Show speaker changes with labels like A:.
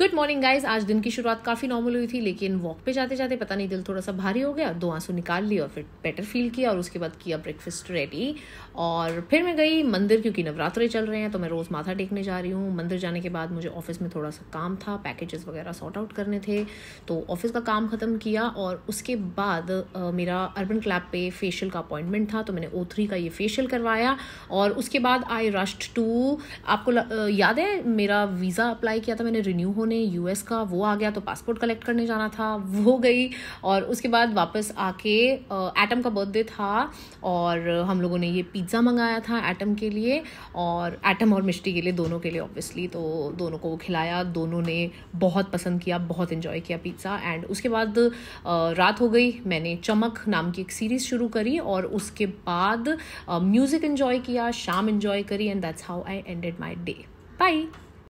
A: good morning guys आज दिन की शुरुआत काफ़ी नॉर्मल हुई थी लेकिन वॉक पे जाते जाते पता नहीं दिल थोड़ा सा भारी हो गया दो आंसू निकाल लिए और फिर बेटर फील किया और उसके बाद किया ब्रेकफास्ट रेडी और फिर मैं गई मंदिर क्योंकि नवरात्रे चल रहे हैं तो मैं रोज़ माथा टेकने जा रही हूँ मंदिर जाने के बाद मुझे ऑफिस में थोड़ा सा काम था पैकेजेस वगैरह सॉर्ट आउट करने थे तो ऑफिस का काम ख़त्म किया और उसके बाद मेरा अर्बन क्लैब पे फेशियल का अपॉइंटमेंट था तो मैंने ओ का ये फेशियल करवाया और उसके बाद आई रश्ड टू आपको याद है मेरा वीज़ा अप्लाई किया था मैंने रिन्यू होने उन्हें यूएस का वो आ गया तो पासपोर्ट कलेक्ट करने जाना था वो गई और उसके बाद वापस आके एटम का बर्थडे था और हम लोगों ने ये पिज़्ज़ा मंगाया था एटम के लिए और एटम और मिष्टी के लिए दोनों के लिए ऑब्वियसली तो दोनों को वो खिलाया दोनों ने बहुत पसंद किया बहुत इन्जॉय किया पिज़्ज़ा एंड उसके बाद रात हो गई मैंने चमक नाम की एक सीरीज़ शुरू करी और उसके बाद म्यूज़िक इन्जॉय किया शाम इन्जॉय करी and that's how I ended my day by